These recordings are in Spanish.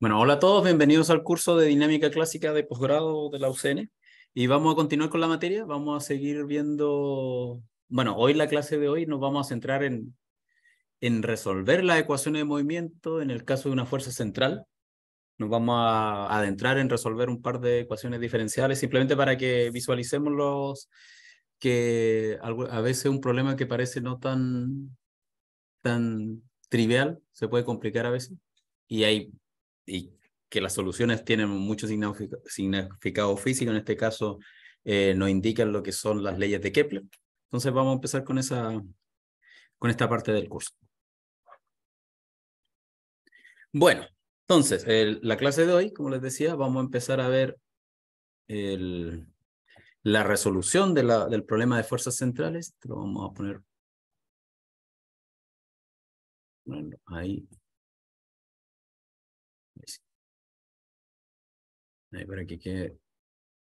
Bueno, hola a todos, bienvenidos al curso de Dinámica Clásica de posgrado de la UCN. Y vamos a continuar con la materia, vamos a seguir viendo, bueno, hoy la clase de hoy nos vamos a centrar en, en resolver las ecuaciones de movimiento en el caso de una fuerza central. Nos vamos a adentrar en resolver un par de ecuaciones diferenciales, simplemente para que visualicemos los que a veces un problema que parece no tan, tan trivial se puede complicar a veces. Y hay y que las soluciones tienen mucho significado físico, en este caso eh, nos indican lo que son las leyes de Kepler. Entonces vamos a empezar con, esa, con esta parte del curso. Bueno, entonces, la clase de hoy, como les decía, vamos a empezar a ver la resolución del problema de fuerzas centrales. lo vamos a poner ahí pues, para que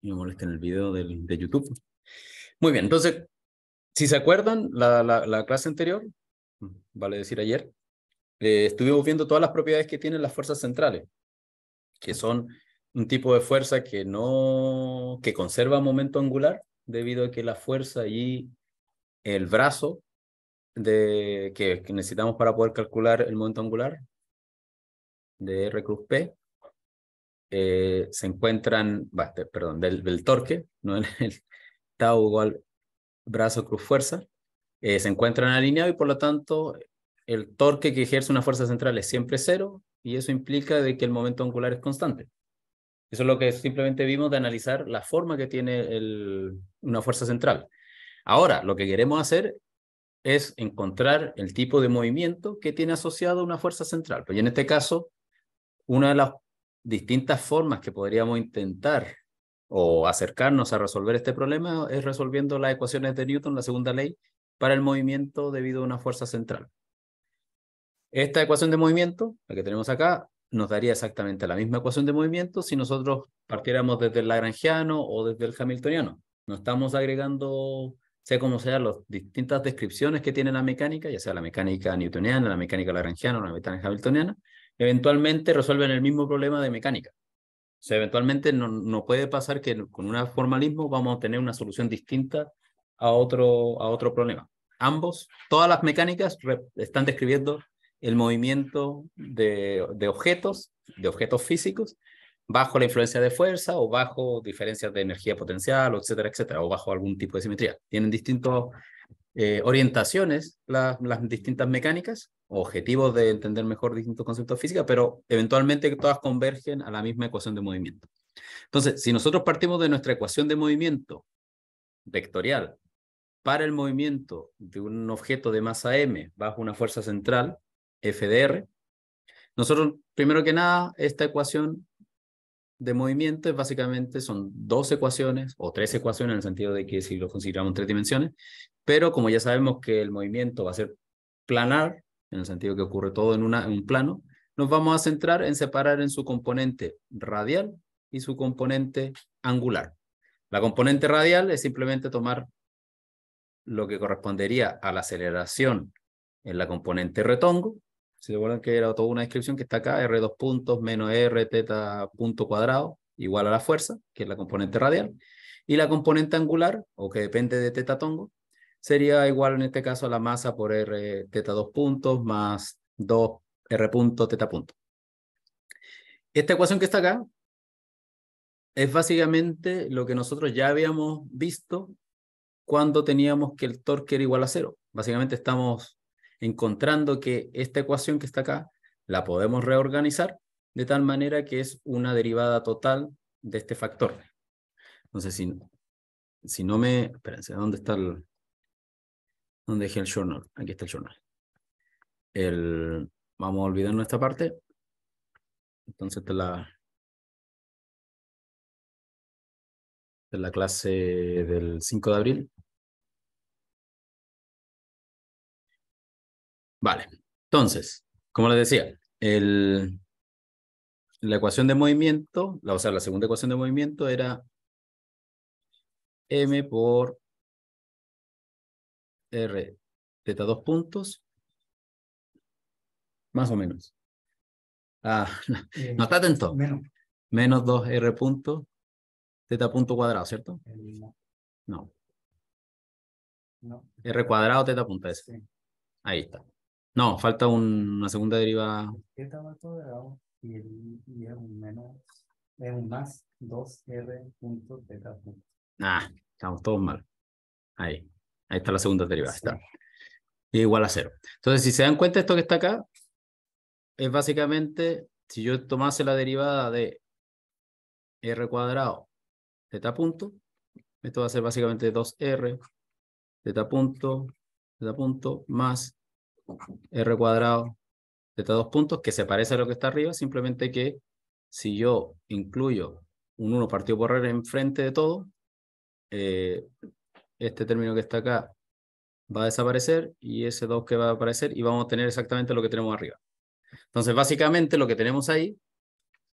no molesten el video de YouTube. Muy bien, entonces, si se acuerdan, la, clase anterior, vale decir ayer, eh, estuvimos viendo todas las propiedades que tienen las fuerzas centrales, que son un tipo de fuerza que no, que conserva momento angular, debido a que la fuerza y el brazo de, que necesitamos para poder calcular el momento angular de R cruz P eh, se encuentran, perdón, del, torque, no el, tau igual brazo cruz fuerza, eh, se encuentran alineados y por lo tanto el torque que ejerce una fuerza central es siempre cero y eso implica de que el momento angular es constante. Eso es lo que simplemente vimos de analizar la forma que tiene el, una fuerza central. Ahora, lo que queremos hacer es encontrar el tipo de movimiento que tiene asociado una fuerza central. Pues en este caso, una de las distintas formas que podríamos intentar o acercarnos a resolver este problema es resolviendo las ecuaciones de Newton, la segunda ley, para el movimiento debido a una fuerza central. Esta ecuación de movimiento, la que tenemos acá, nos daría exactamente la misma ecuación de movimiento si nosotros partiéramos desde el lagrangiano o desde el hamiltoniano. No estamos agregando, sea como sea, las distintas descripciones que tiene la mecánica, ya sea la mecánica newtoniana, la mecánica lagrangiana o la mecánica hamiltoniana, eventualmente resuelven el mismo problema de mecánica. O sea, eventualmente no, puede pasar que con un formalismo vamos a tener una solución distinta a otro, a otro problema. Ambos, todas las mecánicas están describiendo el movimiento de, de objetos, de objetos físicos, bajo la influencia de fuerza o bajo diferencias de energía potencial, etcétera, etcétera, o bajo algún tipo de simetría. Tienen distintos eh, orientaciones las distintas mecánicas, objetivos de entender mejor distintos conceptos de pero eventualmente todas convergen a la misma ecuación de movimiento. Entonces, si nosotros partimos de nuestra ecuación de movimiento vectorial para el movimiento de un objeto de masa m bajo una fuerza central, FDR, nosotros, primero que nada, esta ecuación de movimiento básicamente son dos ecuaciones o tres ecuaciones en el sentido de que si lo consideramos tres dimensiones, pero como ya sabemos que el movimiento va a ser planar, en el sentido que ocurre todo en, un plano, nos vamos a centrar en separar en su componente radial y su componente angular. La componente radial es simplemente tomar lo que correspondería a la aceleración en la componente retongo. Si recuerdan que era toda una descripción que está acá, R dos puntos menos R teta punto cuadrado igual a la fuerza, que es la componente radial. Y la componente angular, o que depende de teta tongo, sería igual en este caso a la masa por r teta dos puntos más 2 r punto teta punto. Esta ecuación que está acá es básicamente lo que nosotros ya habíamos visto cuando teníamos que el torque era igual a cero. Básicamente estamos encontrando que esta ecuación que está acá la podemos reorganizar de tal manera que es una derivada total de este factor. Entonces, si, si no me... Espérense, ¿dónde está el...? donde dejé el journal. Aquí está el journal. El, vamos a olvidar nuestra parte. Entonces, te la, de la clase del 5 de abril. Vale, entonces, como les decía, el, la ecuación de movimiento, la, o sea, la segunda ecuación de movimiento era m por R teta dos puntos. Más o menos. Ah, no, está eh, atento. Menos. Menos 2R punto teta punto cuadrado, ¿cierto? Eh, no. no. R cuadrado teta punto S. Ahí está. No, falta una segunda derivada Teta cuadrado y, menos, es un más 2R punto teta punto. Ah, estamos todos mal. Ahí. Ahí está la segunda derivada. Está. E igual a cero. Entonces, si se dan cuenta, esto que está acá es básicamente si yo tomase la derivada de r cuadrado zeta punto, esto va a ser básicamente 2r zeta punto, zeta punto, más r cuadrado zeta dos puntos, que se parece a lo que está arriba, simplemente que si yo incluyo un 1 partido por r enfrente de todo, eh, este término que está acá va a desaparecer y ese 2 que va a aparecer y vamos a tener exactamente lo que tenemos arriba. Entonces, básicamente lo que tenemos ahí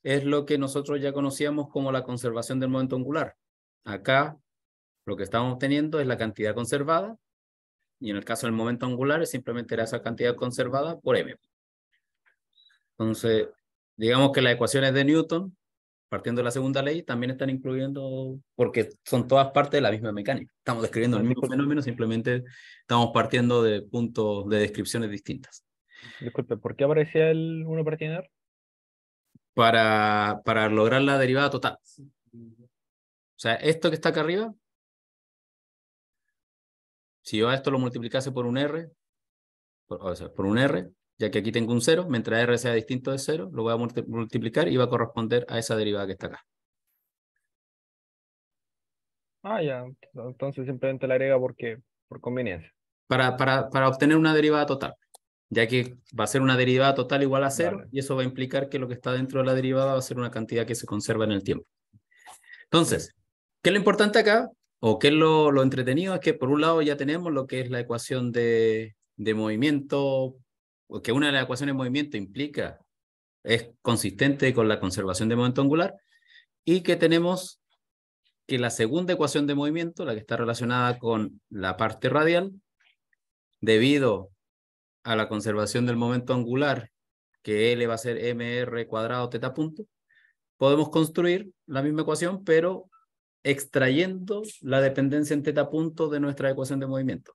es lo que nosotros ya conocíamos como la conservación del momento angular. Acá lo que estamos obteniendo es la cantidad conservada y en el caso del momento angular simplemente era esa cantidad conservada por m. Entonces, digamos que las ecuaciones de Newton partiendo de la segunda ley, también están incluyendo, porque son todas parte de la misma mecánica. Estamos describiendo el mismo fenómeno, simplemente estamos partiendo de puntos de descripciones distintas. Disculpe, ¿por qué aparecía el 1 para Para, para lograr la derivada total. O sea, esto que está acá arriba, si yo a esto lo multiplicase por un R, o sea, por un R, ya que aquí tengo un 0, mientras r sea distinto de 0, lo voy a multiplicar y va a corresponder a esa derivada que está acá. Ah, ya. Entonces simplemente la agrega porque, por conveniencia. Para, para, obtener una derivada total, ya que va a ser una derivada total igual a 0 y eso va a implicar que lo que está dentro de la derivada va a ser una cantidad que se conserva en el tiempo. Entonces, ¿qué es lo importante acá? O qué es lo, lo entretenido es que por un lado ya tenemos lo que es la ecuación de, de movimiento que una de las ecuaciones de movimiento implica es consistente con la conservación de momento angular y que tenemos que la segunda ecuación de movimiento, la que está relacionada con la parte radial, debido a la conservación del momento angular, que L va a ser mr cuadrado teta punto, podemos construir la misma ecuación, pero extrayendo la dependencia en teta punto de nuestra ecuación de movimiento.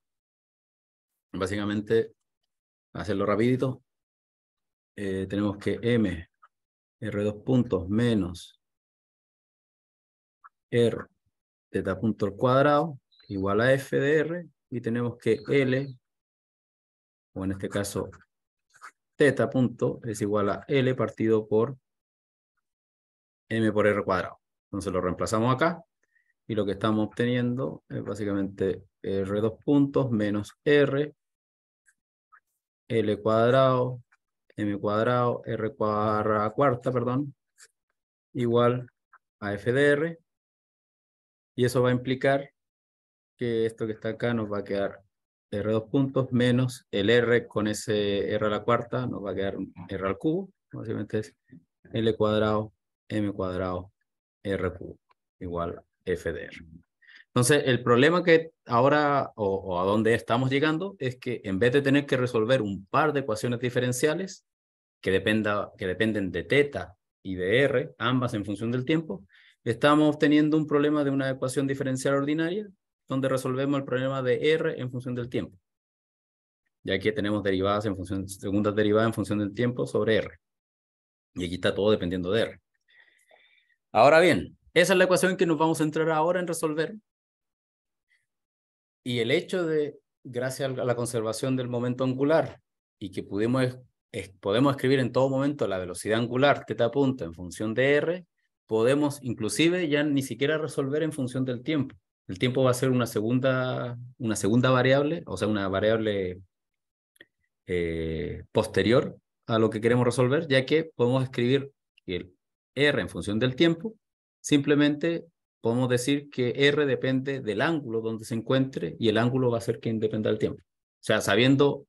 Básicamente hacerlo rapidito, eh, tenemos que M, R dos puntos, menos R, teta punto al cuadrado, igual a F de R, y tenemos que L, o en este caso, teta punto, es igual a L partido por M por R cuadrado. Entonces lo reemplazamos acá, y lo que estamos obteniendo es básicamente R dos puntos menos R L cuadrado, M cuadrado, R cuadrada cuarta, perdón, igual a F de R. Y eso va a implicar que esto que está acá nos va a quedar R dos puntos menos el R con ese R a la cuarta, nos va a quedar R al cubo. Básicamente es L cuadrado, M cuadrado, R cubo, igual a F de R. Entonces, el problema que ahora o, a donde estamos llegando es que en vez de tener que resolver un par de ecuaciones diferenciales que, dependa, que dependen de teta y de r, ambas en función del tiempo, estamos obteniendo un problema de una ecuación diferencial ordinaria donde resolvemos el problema de r en función del tiempo. Y aquí tenemos derivadas en función, segundas derivadas en función del tiempo sobre r. Y aquí está todo dependiendo de r. Ahora bien, esa es la ecuación que nos vamos a entrar ahora en resolver y el hecho de, gracias a la conservación del momento angular y que podemos escribir en todo momento la velocidad angular teta punto, en función de r, podemos inclusive ya ni siquiera resolver en función del tiempo. El tiempo va a ser una segunda, una segunda variable, o sea, una variable eh, posterior a lo que queremos resolver, ya que podemos escribir el r en función del tiempo simplemente podemos decir que R depende del ángulo donde se encuentre y el ángulo va a ser que dependa del tiempo. O sea, sabiendo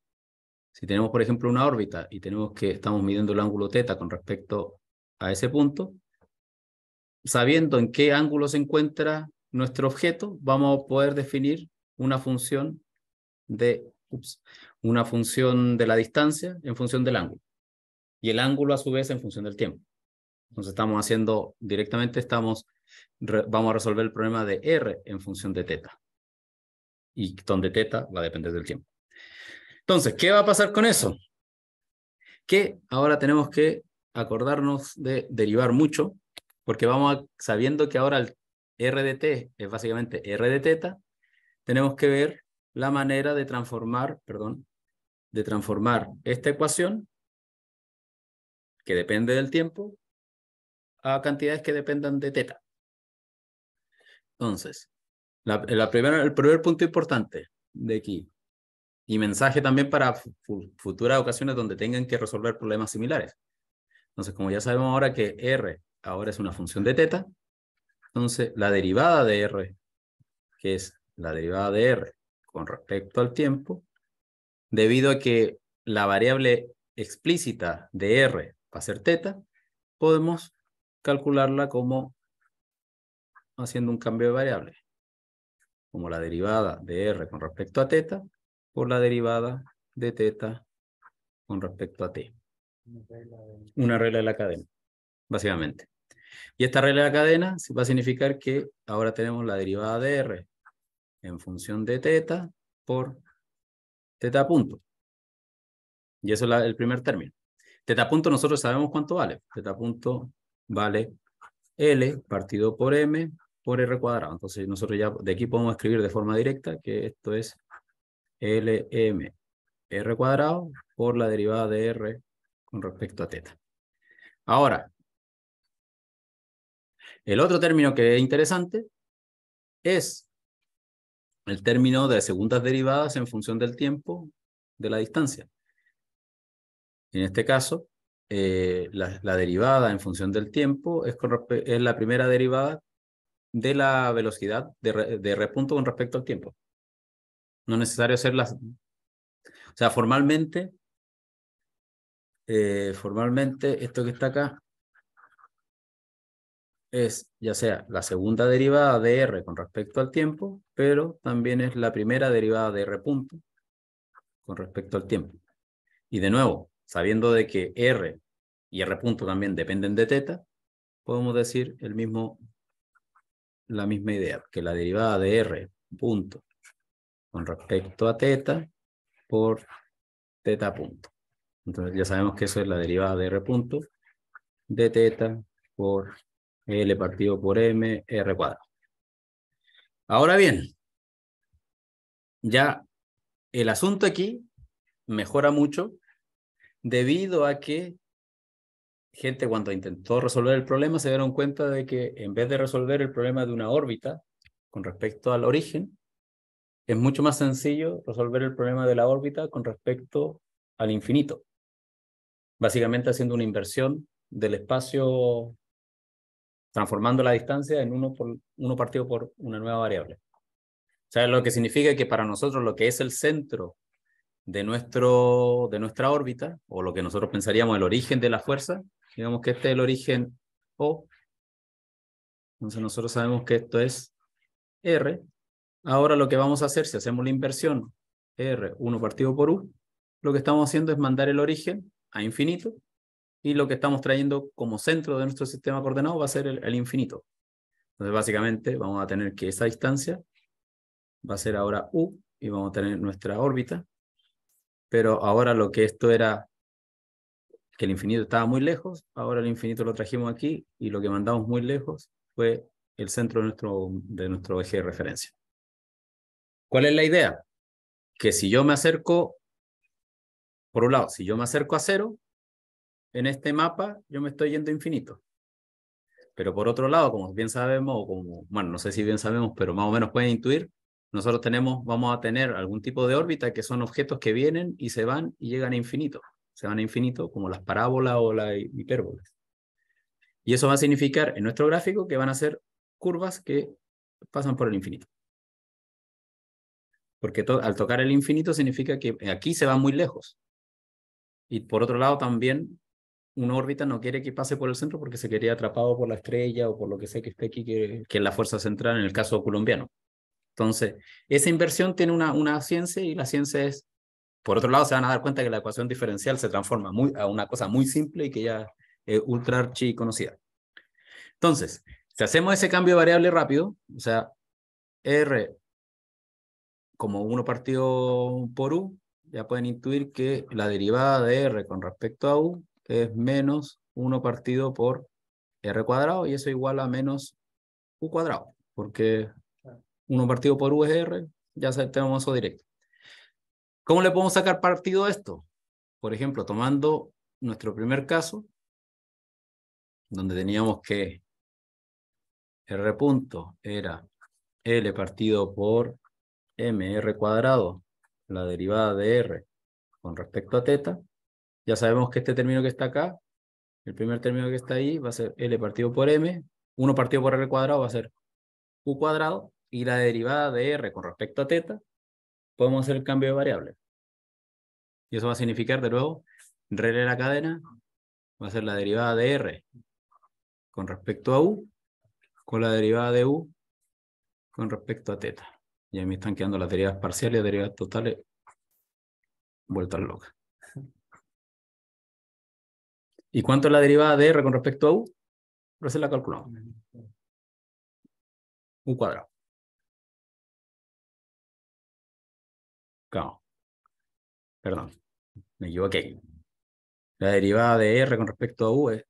si tenemos, por ejemplo, una órbita y tenemos que estamos midiendo el ángulo θ con respecto a ese punto, sabiendo en qué ángulo se encuentra nuestro objeto, vamos a poder definir una función de una función de la distancia en función del ángulo y el ángulo a su vez en función del tiempo. Entonces estamos haciendo directamente estamos vamos a resolver el problema de R en función de teta. Y donde teta va a depender del tiempo. Entonces, ¿qué va a pasar con eso? Que ahora tenemos que acordarnos de derivar mucho, porque vamos sabiendo que ahora el R de t es básicamente R de teta, tenemos que ver la manera de transformar, perdón, de transformar esta ecuación, que depende del tiempo, a cantidades que dependan de teta. Entonces, la, el primer punto importante de aquí, y mensaje también para futuras ocasiones donde tengan que resolver problemas similares. Entonces, como ya sabemos ahora que R ahora es una función de teta, entonces la derivada de R, que es la derivada de R con respecto al tiempo, debido a que la variable explícita de R va a ser teta, podemos calcularla como haciendo un cambio de variable, como la derivada de R con respecto a teta por la derivada de teta con respecto a t. Una regla de la cadena, básicamente. Y esta regla de la cadena va a significar que ahora tenemos la derivada de R en función de teta por teta punto. Y eso es el primer término. Teta punto nosotros sabemos cuánto vale. Teta punto vale L partido por M por r cuadrado. Entonces nosotros ya de aquí podemos escribir de forma directa que esto es lm r cuadrado por la derivada de r con respecto a teta. Ahora, el otro término que es interesante es el término de segundas derivadas en función del tiempo de la distancia. En este caso, eh, la, derivada en función del tiempo es la primera derivada de la velocidad de, r. punto con respecto al tiempo. No es necesario hacerlas. O sea, formalmente, eh, formalmente esto que está acá es ya sea la segunda derivada de r con respecto al tiempo, pero también es la primera derivada de r punto con respecto al tiempo. Y de nuevo, sabiendo de que r y r punto también dependen de teta, podemos decir el mismo la misma idea, que la derivada de R, punto, con respecto a teta por teta punto. Entonces ya sabemos que eso es la derivada de R punto de teta por L partido por M, R cuadrado. Ahora bien, ya el asunto aquí mejora mucho debido a que gente cuando intentó resolver el problema se dieron cuenta de que en vez de resolver el problema de una órbita con respecto al origen, es mucho más sencillo resolver el problema de la órbita con respecto al infinito. Básicamente haciendo una inversión del espacio, transformando la distancia en uno, por, uno partido por una nueva variable. O sea, lo que significa que para nosotros lo que es el centro de, nuestro, de nuestra órbita, o lo que nosotros pensaríamos el origen de la fuerza, Digamos que este es el origen O. Entonces nosotros sabemos que esto es R. Ahora lo que vamos a hacer, si hacemos la inversión R, 1 partido por U, lo que estamos haciendo es mandar el origen a infinito y lo que estamos trayendo como centro de nuestro sistema coordenado va a ser el, infinito. Entonces básicamente vamos a tener que esa distancia va a ser ahora U y vamos a tener nuestra órbita. Pero ahora lo que esto era que el infinito estaba muy lejos, ahora el infinito lo trajimos aquí y lo que mandamos muy lejos fue el centro de nuestro, de nuestro eje de referencia. ¿Cuál es la idea? Que si yo me acerco, por un lado, si yo me acerco a cero, en este mapa yo me estoy yendo a infinito. Pero por otro lado, como bien sabemos, o como, bueno, no sé si bien sabemos, pero más o menos pueden intuir, nosotros tenemos, vamos a tener algún tipo de órbita que son objetos que vienen y se van y llegan a infinito se van a infinito, como las parábolas o las hipérboles. Y eso va a significar en nuestro gráfico que van a ser curvas que pasan por el infinito. Porque al tocar el infinito significa que aquí se va muy lejos. Y por otro lado también una órbita no quiere que pase por el centro porque se quería atrapado por la estrella o por lo que sé que esté aquí, que, es la fuerza central en el caso colombiano. Entonces, esa inversión tiene una, una ciencia y la ciencia es por otro lado, se van a dar cuenta que la ecuación diferencial se transforma a una cosa muy simple y que ya es ultra archi conocida. Entonces, si hacemos ese cambio de variable rápido, o sea, R como 1 partido por U, ya pueden intuir que la derivada de R con respecto a U es menos 1 partido por R cuadrado y eso igual a menos U cuadrado, porque 1 partido por U es R, ya tenemos eso directo. ¿Cómo le podemos sacar partido a esto? Por ejemplo, tomando nuestro primer caso, donde teníamos que R punto era L partido por m r cuadrado, la derivada de R con respecto a teta, ya sabemos que este término que está acá, el primer término que está ahí va a ser L partido por M, 1 partido por R cuadrado va a ser U cuadrado, y la derivada de R con respecto a teta podemos hacer el cambio de variable. Y eso va a significar, de nuevo, relé la cadena va a ser la derivada de R con respecto a U, con la derivada de U con respecto a teta. Y ahí me están quedando las derivadas parciales y derivadas totales vueltas locas. ¿Y cuánto es la derivada de R con respecto a U? se la calculamos. U cuadrado. Perdón, me equivoqué. La derivada de R con respecto a U es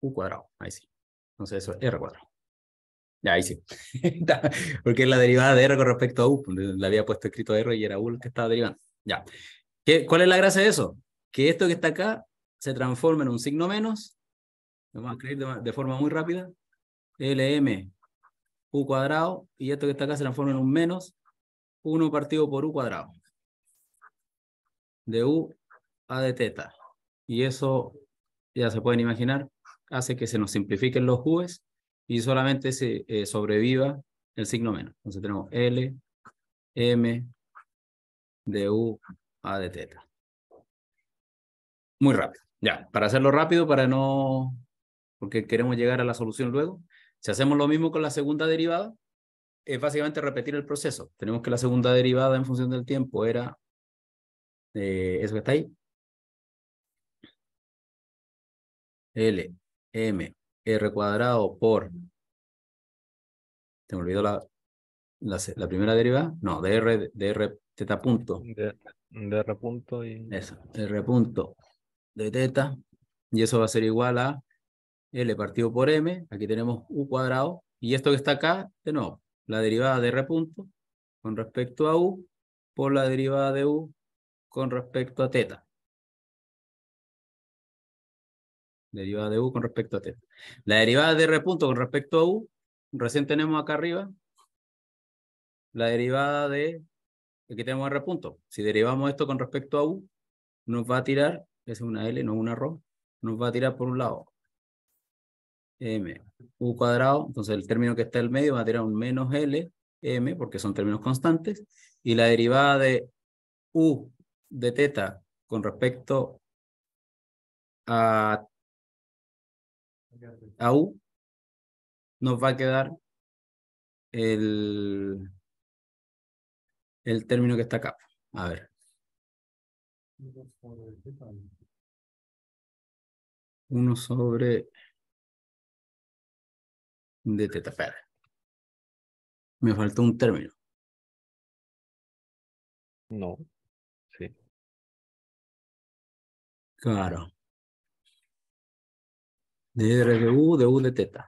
U cuadrado. Ahí sí. Entonces eso es R cuadrado. Ya, ahí sí. Porque es la derivada de R con respecto a U. Pues, la había puesto escrito R y era U lo que estaba derivando. Ya. ¿Qué, ¿Cuál es la gracia de eso? Que esto que está acá se transforma en un signo menos. vamos a escribir de forma muy rápida. LM u cuadrado, y esto que está acá se transforma en un menos 1 partido por u cuadrado, de u a de teta. Y eso, ya se pueden imaginar, hace que se nos simplifiquen los u's y solamente se eh, sobreviva el signo menos. Entonces tenemos L, M, de U a de teta. Muy rápido. Ya, para hacerlo rápido, para no... porque queremos llegar a la solución luego. Si hacemos lo mismo con la segunda derivada, es básicamente repetir el proceso. Tenemos que la segunda derivada en función del tiempo era eh, eso que está ahí. L, M, R cuadrado por... Te me olvidó la, la, primera derivada. No, de R, de R teta punto. De, R punto y... Eso, R punto de teta. Y eso va a ser igual a L partido por M, aquí tenemos U cuadrado, y esto que está acá, de nuevo, la derivada de R punto con respecto a U por la derivada de U con respecto a teta. Derivada de U con respecto a teta. La derivada de R punto con respecto a U, recién tenemos acá arriba la derivada de, aquí tenemos R punto. Si derivamos esto con respecto a U, nos va a tirar, es una L, no una R. nos va a tirar por un lado m u cuadrado, entonces el término que está en el medio va a tener un menos l m, porque son términos constantes, y la derivada de u de teta con respecto a, a u nos va a quedar el, el término que está acá. A ver. Uno sobre de Teta Me faltó un término. No, sí. Claro. De u de U de Teta.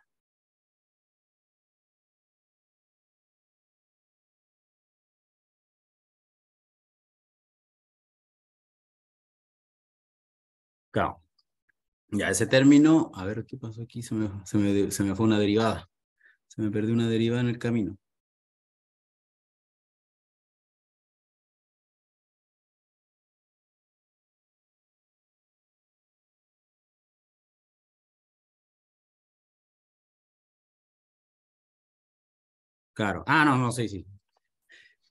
Claro. Ya, ese término, a ver qué pasó aquí, se me, fue una derivada. Se me perdió una derivada en el camino. Claro. Ah, no, no, sí, sí.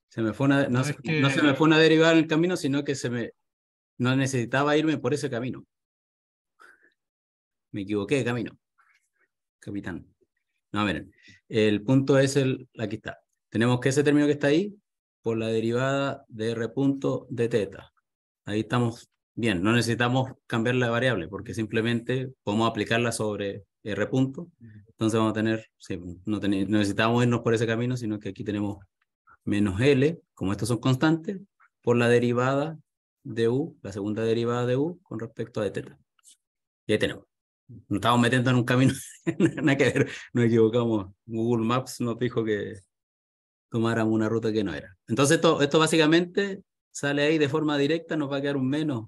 Se me fue una, no, se, no, se me fue una derivada en el camino, sino que se me no necesitaba irme por ese camino. Me equivoqué de camino, capitán. No, miren, el punto es el, aquí está. Tenemos que ese término que está ahí por la derivada de R punto de teta. Ahí estamos bien, no necesitamos cambiar la variable porque simplemente podemos aplicarla sobre R punto. Entonces vamos a tener, no, necesitamos irnos por ese camino, sino que aquí tenemos menos L, como estos son constantes, por la derivada de U, la segunda derivada de U con respecto a de teta. Y ahí tenemos nos estamos metiendo en un camino, hay que ver, nos equivocamos. Google Maps nos dijo que tomáramos una ruta que no era. Entonces esto, esto básicamente sale ahí de forma directa, nos va a quedar un menos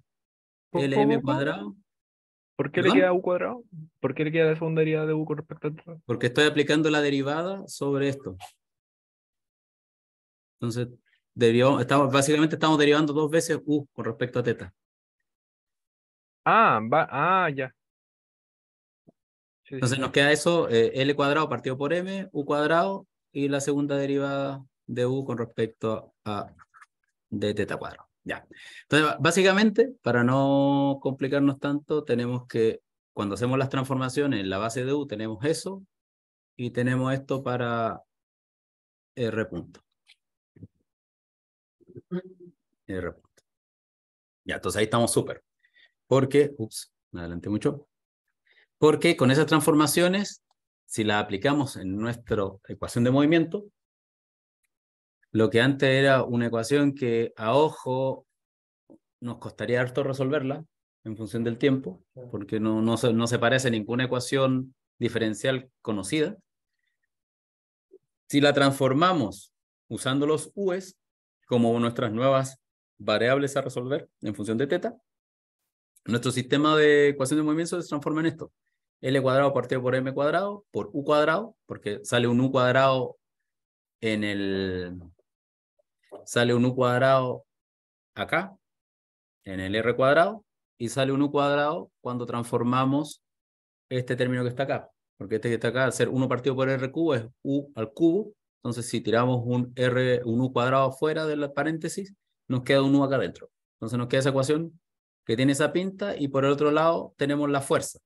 LM cuadrado. ¿Por qué le queda U cuadrado? ¿Por qué le queda la segunda derivada de U con respecto a teta? Porque estoy aplicando la derivada sobre esto. Entonces, básicamente estamos derivando dos veces U con respecto a teta. Ah, ah, ya. Entonces nos queda eso, eh, L cuadrado partido por M, U cuadrado y la segunda derivada de U con respecto a de teta cuadrado. Ya. Entonces, básicamente, para no complicarnos tanto, tenemos que, cuando hacemos las transformaciones en la base de U, tenemos eso y tenemos esto para R punto. R punto. Ya, entonces ahí estamos súper. Porque, ups, me adelanté mucho. Porque con esas transformaciones, si las aplicamos en nuestra ecuación de movimiento, lo que antes era una ecuación que a ojo nos costaría harto resolverla en función del tiempo, porque no, se, no se parece a ninguna ecuación diferencial conocida. Si la transformamos usando los U's como nuestras nuevas variables a resolver en función de teta, nuestro sistema de ecuación de movimiento se transforma en esto. L cuadrado partido por M cuadrado, por U cuadrado, porque sale un U cuadrado en el... Sale un U cuadrado acá, en el R cuadrado, y sale un U cuadrado cuando transformamos este término que está acá. Porque este que está acá, al ser 1 partido por R cubo, es U al cubo. Entonces, si tiramos un, R, un U cuadrado fuera del paréntesis, nos queda un U acá adentro. Entonces nos queda esa ecuación que tiene esa pinta y por el otro lado tenemos la fuerza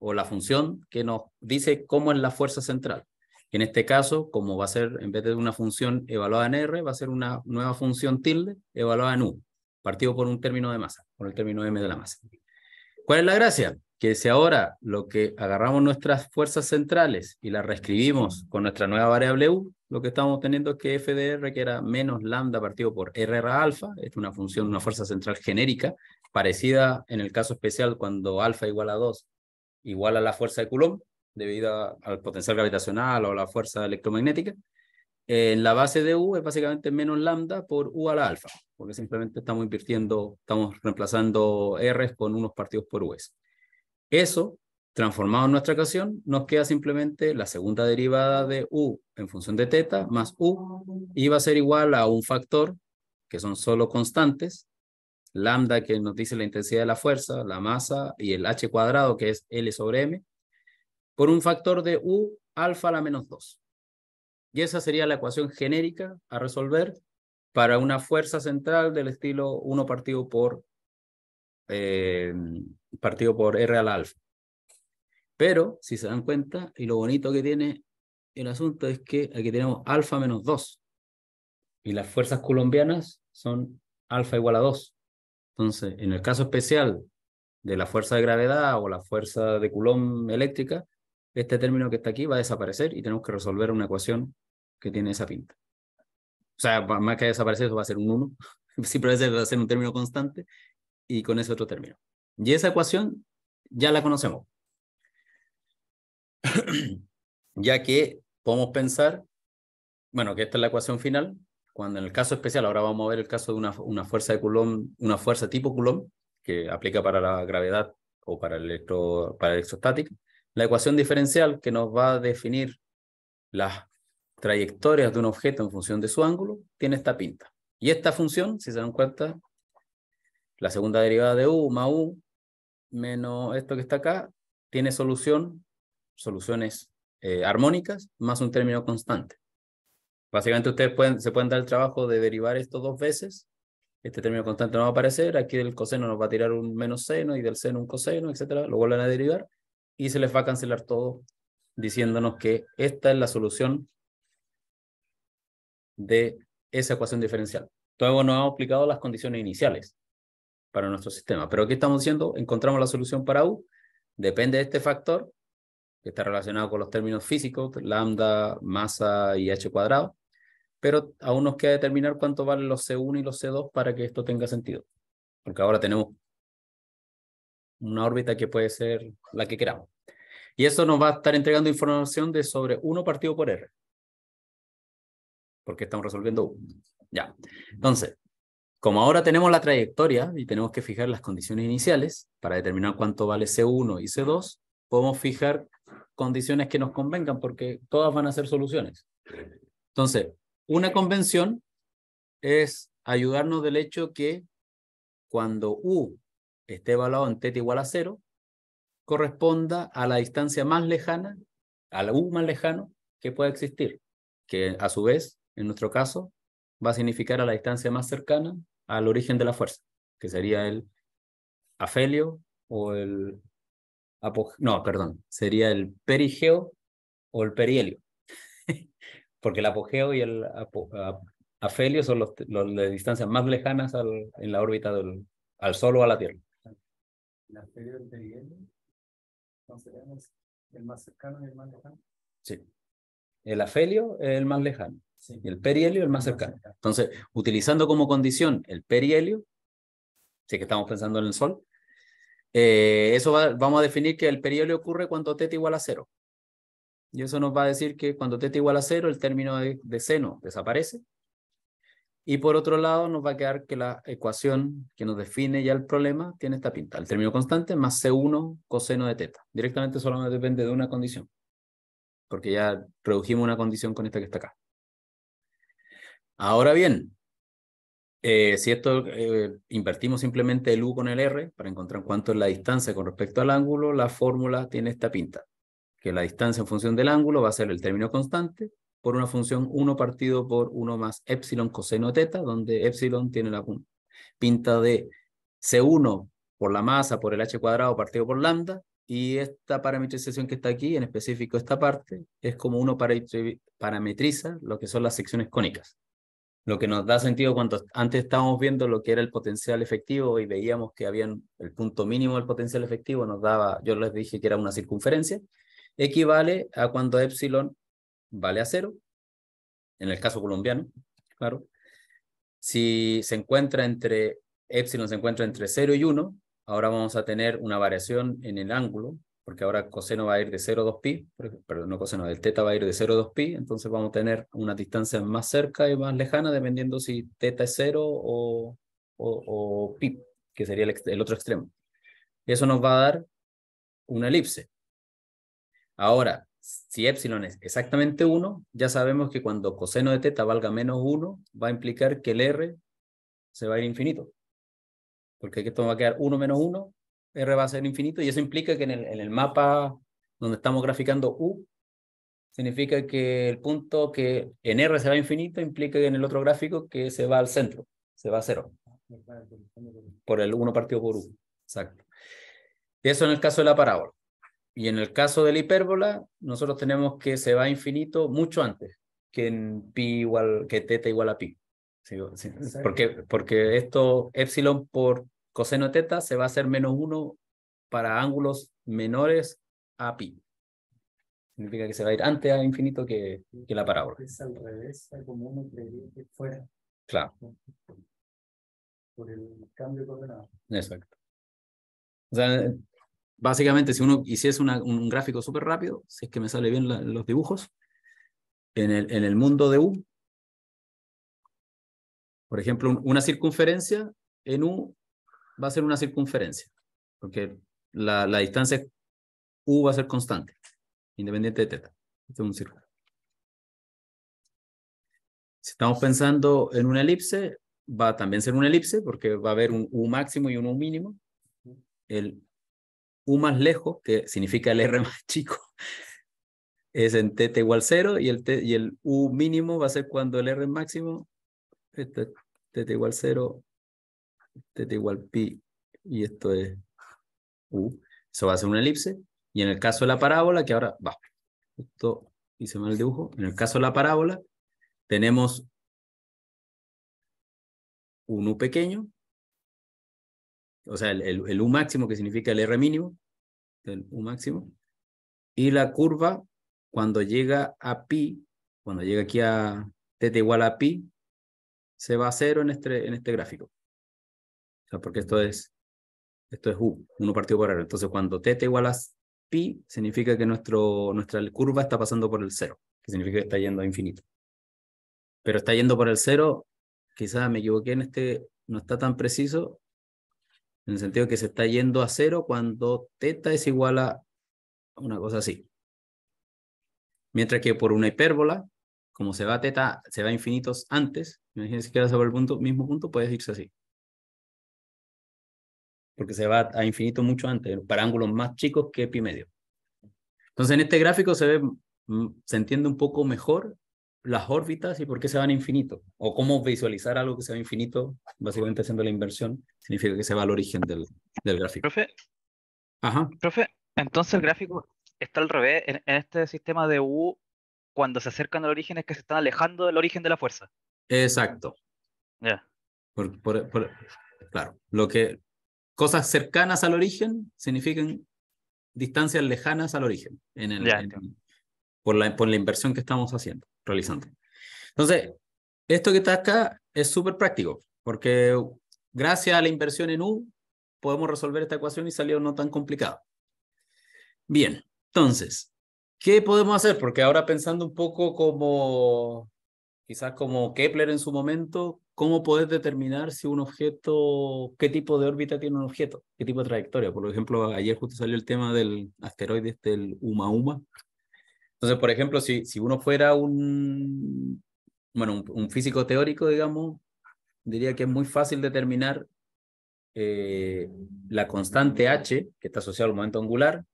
o la función que nos dice cómo es la fuerza central. En este caso, como va a ser, en vez de una función evaluada en R, va a ser una nueva función tilde evaluada en U, partido por un término de masa, por el término M de la masa. ¿Cuál es la gracia? Que si ahora lo que agarramos nuestras fuerzas centrales y las reescribimos con nuestra nueva variable U, lo que estamos teniendo es que f de r, que era menos lambda partido por R alfa, es una función, una fuerza central genérica, parecida en el caso especial cuando alfa igual a 2 igual a la fuerza de Coulomb, debido al potencial gravitacional o la fuerza electromagnética. En la base de U es básicamente menos lambda por U a la alfa, porque simplemente estamos invirtiendo, estamos reemplazando R con unos partidos por U. Eso, transformado en nuestra ecuación, nos queda simplemente la segunda derivada de U en función de teta más U, y va a ser igual a un factor, que son solo constantes, lambda que nos dice la intensidad de la fuerza, la masa y el h cuadrado que es L sobre m, por un factor de U alfa a la menos 2. Y esa sería la ecuación genérica a resolver para una fuerza central del estilo 1 partido por, eh, partido por R a la alfa. Pero, si se dan cuenta, y lo bonito que tiene el asunto es que aquí tenemos alfa menos 2. Y las fuerzas colombianas son alfa igual a 2. Entonces, en el caso especial de la fuerza de gravedad o la fuerza de Coulomb eléctrica, este término que está aquí va a desaparecer y tenemos que resolver una ecuación que tiene esa pinta. O sea, más que desaparecer, eso va a ser un 1. Simplemente va a ser un término constante y con ese otro término. Y esa ecuación ya la conocemos. ya que podemos pensar, bueno, que esta es la ecuación final, cuando en el caso especial, ahora vamos a ver el caso de una, fuerza de Coulomb, una fuerza tipo Coulomb, que aplica para la gravedad o para el, electro, la ecuación diferencial que nos va a definir las trayectorias de un objeto en función de su ángulo, tiene esta pinta. Y esta función, si se dan cuenta, la segunda derivada de u más u menos esto que está acá, tiene solución, soluciones eh, armónicas, más un término constante. Básicamente ustedes se pueden dar el trabajo de derivar esto dos veces. Este término constante no va a aparecer. Aquí del coseno nos va a tirar un menos seno y del seno un coseno, etc. Lo vuelven a derivar y se les va a cancelar todo diciéndonos que esta es la solución de esa ecuación diferencial. Todavía no hemos aplicado las condiciones iniciales para nuestro sistema. Pero qué estamos diciendo, encontramos la solución para U, depende de este factor, que está relacionado con los términos físicos, lambda, masa y h cuadrado, pero aún nos queda determinar cuánto valen los C1 y los C2 para que esto tenga sentido, porque ahora tenemos una órbita que puede ser la que queramos. Y eso nos va a estar entregando información de sobre 1 partido por R, porque estamos resolviendo 1. Ya, entonces, como ahora tenemos la trayectoria y tenemos que fijar las condiciones iniciales para determinar cuánto vale C1 y C2, podemos fijar condiciones que nos convengan, porque todas van a ser soluciones. Entonces, una convención es ayudarnos del hecho que cuando U esté evaluado en teta igual a cero, corresponda a la distancia más lejana, a la U más lejano que pueda existir, que a su vez, en nuestro caso, va a significar a la distancia más cercana al origen de la fuerza, que sería el afelio o el no, perdón, sería el perigeo o el perihelio, porque el apogeo y el afelio son los, distancias más lejanas en la órbita del al Sol o a la Tierra. ¿El afelio el perihelio? el más cercano y el más lejano? Sí. El afelio es el más lejano. Y el perihelio el más cercano. Entonces, utilizando como condición el perihelio, si sí que estamos pensando en el Sol, eh, eso vamos a definir que el periodo ocurre cuando teta igual a cero. Y eso nos va a decir que cuando teta igual a cero, el término de, seno desaparece. Y por otro lado, nos va a quedar que la ecuación que nos define ya el problema tiene esta pinta. El término constante más C1 coseno de teta. Directamente solamente depende de una condición. Porque ya redujimos una condición con esta que está acá. Ahora bien, eh, si esto eh, invertimos simplemente el U con el R para encontrar cuánto es la distancia con respecto al ángulo, la fórmula tiene esta pinta, que la distancia en función del ángulo va a ser el término constante por una función 1 partido por 1 más epsilon coseno teta, donde epsilon tiene la pinta de C1 por la masa por el h cuadrado partido por lambda, y esta parametrización que está aquí, en específico esta parte, es como uno parametriza lo que son las secciones cónicas lo que nos da sentido cuando antes estábamos viendo lo que era el potencial efectivo y veíamos que habían el punto mínimo del potencial efectivo, nos daba, yo les dije que era una circunferencia, equivale a cuando epsilon vale a cero, en el caso colombiano, claro. Si se encuentra entre, epsilon se encuentra entre cero y uno, ahora vamos a tener una variación en el ángulo porque ahora coseno va a ir de 2 pi perdón, no coseno, el teta va a ir de 2 pi entonces vamos a tener una distancia más cerca y más lejana, dependiendo si teta es 0 o, o, pi, que sería el, otro extremo. Eso nos va a dar una elipse. Ahora, si epsilon es exactamente 1, ya sabemos que cuando coseno de teta valga menos 1, va a implicar que el r se va a ir infinito. Porque esto va a quedar 1 menos 1 R va a ser infinito y eso implica que en el, en el mapa donde estamos graficando U, significa que el punto que en R se va a infinito implica que en el otro gráfico que se va al centro, se va a cero. Por el 1 partido por U. Exacto. Eso en el caso de la parábola. Y en el caso de la hipérbola, nosotros tenemos que se va a infinito mucho antes que en pi igual, que teta igual a pi. Porque, porque esto, epsilon por Coseno de teta se va a hacer menos 1 para ángulos menores a pi. Significa que se va a ir antes a infinito que, que la parábola. Es al revés, como uno creería que fuera. Claro. Por el cambio de coordenada. Exacto. O sea, básicamente, si uno hiciese un gráfico súper rápido, si es que me salen bien los dibujos, en el, en el mundo de U, por ejemplo, una circunferencia en U va a ser una circunferencia, porque la, distancia U va a ser constante, independiente de teta. Este es un círculo. Si estamos pensando en una elipse, va a también ser una elipse porque va a haber un U máximo y un U mínimo. El U más lejos, que significa el R más chico, es en teta igual cero y el, y el U mínimo va a ser cuando el R máximo, teta, este, teta igual cero, teta este, este igual pi y esto es u. Eso va a ser una elipse. Y en el caso de la parábola, que ahora va, esto hice mal el dibujo. En el caso de la parábola, tenemos un u pequeño, o sea, el, el, u máximo que significa el r mínimo, el u máximo, y la curva cuando llega a pi, cuando llega aquí a teta igual a pi, se va a cero en este, en este gráfico porque esto es, esto es U, uno partido por R. Entonces, cuando teta igual a pi, significa que nuestro, nuestra curva está pasando por el cero, que significa que está yendo a infinito. Pero está yendo por el cero, quizás me equivoqué en este, no está tan preciso, en el sentido que se está yendo a cero cuando teta es igual a una cosa así. Mientras que por una hipérbola, como se va a teta, se va a infinitos antes, imagínense que saber se el punto, mismo punto, puedes irse así porque se va a infinito mucho antes, para ángulos más chicos que pi medio. Entonces en este gráfico se ve, mm, se entiende un poco mejor las órbitas y por qué se van a infinito, o cómo visualizar algo que se va a infinito, básicamente haciendo la inversión, significa que se va al origen del, gráfico. Profe, Ajá. entonces el gráfico está al revés, en, este sistema de U, cuando se acercan al origen es que se están alejando del origen de la fuerza. Exacto. Ya. claro, lo que, cosas cercanas al origen significan distancias lejanas al origen, en por, la, por la inversión que estamos haciendo, realizando. Entonces, esto que está acá es súper práctico, porque gracias a la inversión en U, podemos resolver esta ecuación y salió no tan complicado. Bien, entonces, ¿qué podemos hacer? Porque ahora pensando un poco como quizás como Kepler en su momento, cómo podés determinar si un objeto, qué tipo de órbita tiene un objeto, qué tipo de trayectoria. Por ejemplo, ayer justo salió el tema del asteroide, este, el Uma Uma. Entonces, por ejemplo, si, si uno fuera un, bueno, un, físico teórico, digamos, diría que es muy fácil determinar eh, la constante h, que está asociada al momento angular,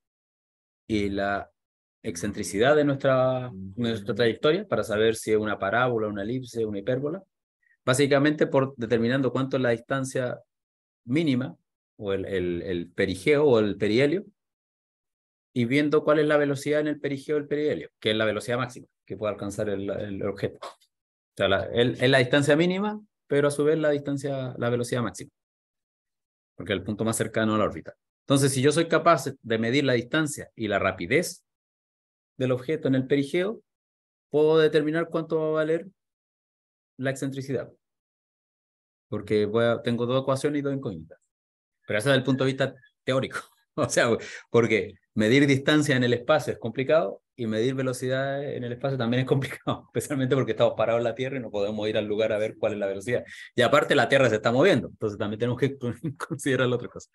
y la excentricidad de nuestra, nuestra trayectoria para saber si es una parábola, una elipse, una hipérbola. Básicamente por determinando cuánto es la distancia mínima o el, el, perigeo o el perihelio y viendo cuál es la velocidad en el perigeo el perihelio, que es la velocidad máxima que puede alcanzar el, objeto. O sea, es la distancia mínima, pero a su vez la distancia, la velocidad máxima, porque es el punto más cercano a la órbita. Entonces, si yo soy capaz de medir la distancia y la rapidez del objeto en el perigeo, puedo determinar cuánto va a valer la excentricidad. Porque tengo dos ecuaciones y dos incógnitas. Pero eso desde el punto de vista teórico. O sea, porque medir distancia en el espacio es complicado y medir velocidad en el espacio también es complicado, especialmente porque estamos parados en la Tierra y no podemos ir al lugar a ver cuál es la velocidad. Y aparte la Tierra se está moviendo, entonces también tenemos que considerar la otra cosa.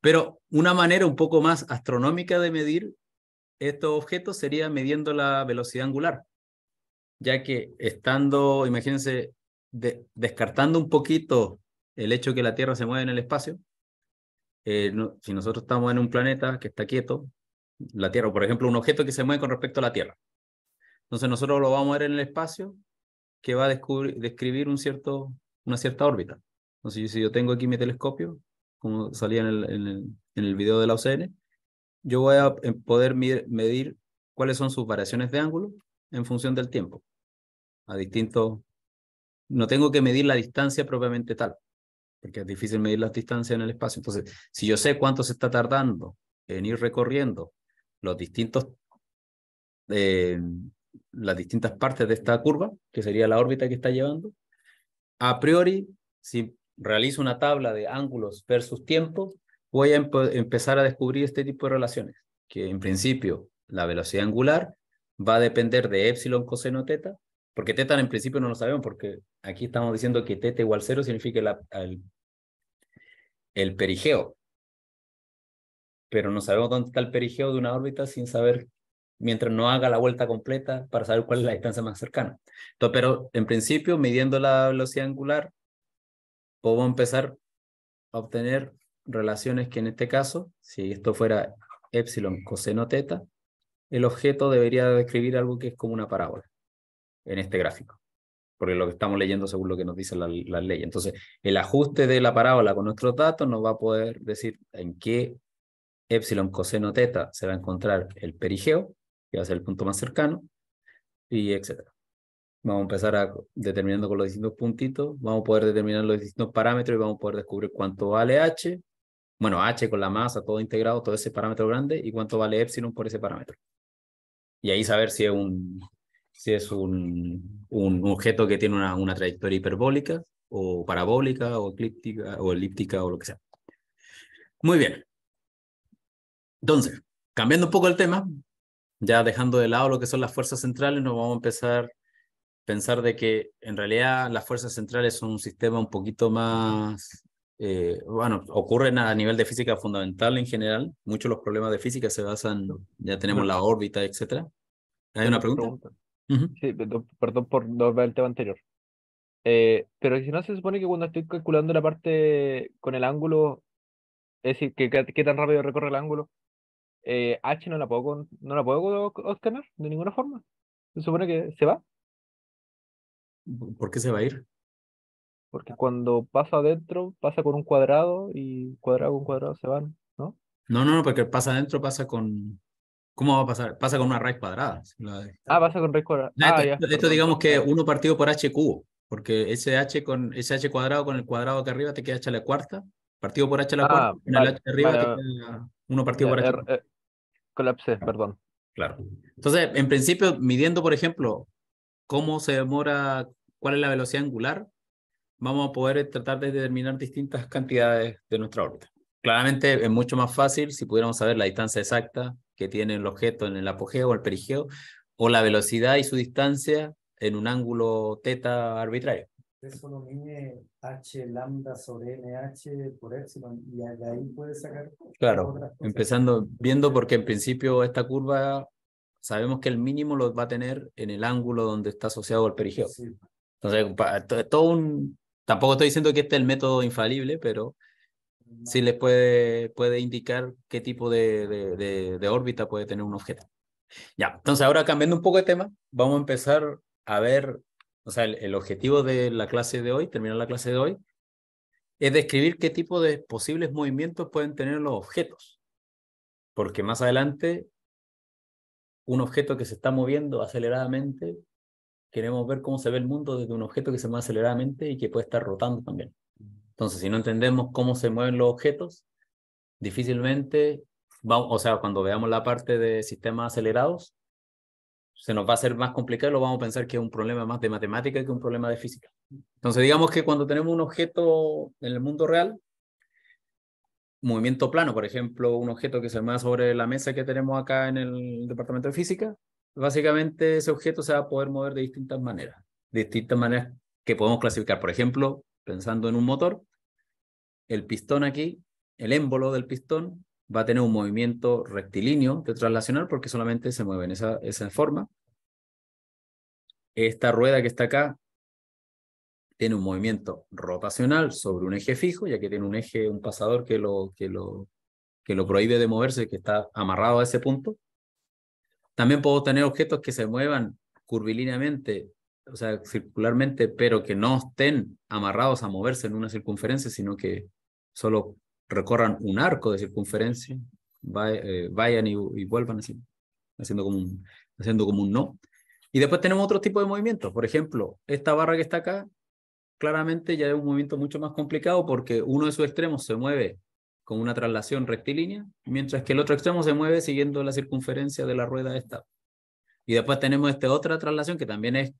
Pero una manera un poco más astronómica de medir estos objetos sería midiendo la velocidad angular, ya que estando, imagínense, descartando un poquito el hecho que la Tierra se mueve en el espacio, eh, si nosotros estamos en un planeta que está quieto, la Tierra, por ejemplo, un objeto que se mueve con respecto a la Tierra. Entonces nosotros lo vamos a ver en el espacio que va a describir una cierta órbita. Entonces, si yo tengo aquí mi telescopio, como salía en el, video de la OCN, yo voy a eh, poder medir, cuáles son sus variaciones de ángulo en función del tiempo. A distintos... No tengo que medir la distancia propiamente tal, porque es difícil medir las distancias en el espacio. Entonces, si yo sé cuánto se está tardando en ir recorriendo los distintos, eh, las distintas partes de esta curva, que sería la órbita que está llevando, a priori, si realizo una tabla de ángulos versus tiempo, voy a empezar a descubrir este tipo de relaciones, que en principio la velocidad angular va a depender de epsilon coseno teta, porque teta en principio no lo sabemos, porque aquí estamos diciendo que teta igual cero significa el, el perigeo, pero no sabemos dónde está el perigeo de una órbita sin saber, mientras no haga la vuelta completa, para saber cuál es la distancia más cercana. Entonces, pero en principio, midiendo la velocidad angular, puedo empezar a obtener relaciones que en este caso, si esto fuera epsilon coseno teta, el objeto debería describir algo que es como una parábola en este gráfico, porque lo que estamos leyendo según lo que nos dice la, ley. Entonces, el ajuste de la parábola con nuestros datos nos va a poder decir en qué epsilon coseno teta se va a encontrar el perigeo, que va a ser el punto más cercano, y etc. Vamos a empezar a, determinando con los distintos puntitos, vamos a poder determinar los distintos parámetros y vamos a poder descubrir cuánto vale H, bueno, H con la masa, todo integrado, todo ese parámetro grande, y cuánto vale epsilon por ese parámetro. Y ahí saber si es un, si es un, un objeto que tiene una, una trayectoria hiperbólica, o parabólica, o eclíptica, o elíptica, o lo que sea. Muy bien. Entonces, cambiando un poco el tema, ya dejando de lado lo que son las fuerzas centrales, nos vamos a empezar a pensar de que en realidad las fuerzas centrales son un sistema un poquito más eh, bueno, ocurren a nivel de física fundamental en general. Muchos de los problemas de física se basan, ya tenemos la órbita, etc. ¿Hay una pregunta? Sí, perdón, por no ver el tema anterior. Eh, pero si no, se supone que cuando estoy calculando la parte con el ángulo, es decir, que, qué tan rápido recorre el ángulo, eh, H no la puedo no la puedo obtener de ninguna forma. Se supone que se va. ¿Por qué se va a ir? Porque cuando pasa adentro, pasa con un cuadrado y cuadrado con cuadrado se van, ¿no? No, no, no, porque pasa adentro, pasa con. ¿Cómo va a pasar? Pasa con una raíz cuadrada. Ah, pasa con raíz cuadrada. Ah, esto, digamos que uno partido por h cubo, porque ese h, con, ese h cuadrado con el cuadrado acá arriba te queda h a la cuarta, partido por h a la ah, cuarta, el h arriba te queda uno partido por h. Er, er, colapsé, perdón. Claro. Entonces, en principio, midiendo, por ejemplo, cómo se demora, cuál es la velocidad angular, vamos a poder eh, tratar de determinar distintas cantidades de nuestra órbita. Claramente es mucho más fácil si pudiéramos saber la distancia exacta que tiene el objeto en el apogeo o el perigeo, o la velocidad y su distancia en un ángulo teta arbitrario. Eso lo mide h lambda sobre nh por epsilon y de ahí puedes sacar. Claro, empezando viendo porque en principio esta curva sabemos que el mínimo lo va a tener en el ángulo donde está asociado el perigeo. Entonces, todo un, Tampoco estoy diciendo que este es el método infalible, pero sí les puede, puede indicar qué tipo de, órbita puede tener un objeto. Ya, entonces ahora cambiando un poco de tema, vamos a empezar a ver, o sea, el, el objetivo de la clase de hoy, terminar la clase de hoy, es describir qué tipo de posibles movimientos pueden tener los objetos. Porque más adelante, un objeto que se está moviendo aceleradamente queremos ver cómo se ve el mundo desde un objeto que se mueve aceleradamente y que puede estar rotando también. Entonces, si no entendemos cómo se mueven los objetos, difícilmente, vamos, o sea, cuando veamos la parte de sistemas acelerados, se nos va a hacer más complicado, lo vamos a pensar que es un problema más de matemática que un problema de física. Entonces, digamos que cuando tenemos un objeto en el mundo real, movimiento plano, por ejemplo, un objeto que se mueve sobre la mesa que tenemos acá en el departamento de física, básicamente ese objeto se va a poder mover de distintas maneras, de distintas maneras que podemos clasificar. Por ejemplo, pensando en un motor, el pistón aquí, el émbolo del pistón va a tener un movimiento rectilíneo de traslacional porque solamente se mueve en esa, esa forma. Esta rueda que está acá tiene un movimiento rotacional sobre un eje fijo, ya que tiene un eje, un pasador que lo, que lo, que lo prohíbe de moverse, que está amarrado a ese punto. También puedo tener objetos que se muevan curvilíneamente, o sea, circularmente, pero que no estén amarrados a moverse en una circunferencia, sino que solo recorran un arco de circunferencia, eh, vayan y, vuelvan así, haciendo como, un, haciendo como un no. Y después tenemos otro tipo de movimientos. Por ejemplo, esta barra que está acá, claramente ya es un movimiento mucho más complicado porque uno de sus extremos se mueve con una traslación rectilínea, mientras que el otro extremo se mueve siguiendo la circunferencia de la rueda esta. Y después tenemos esta otra traslación que también es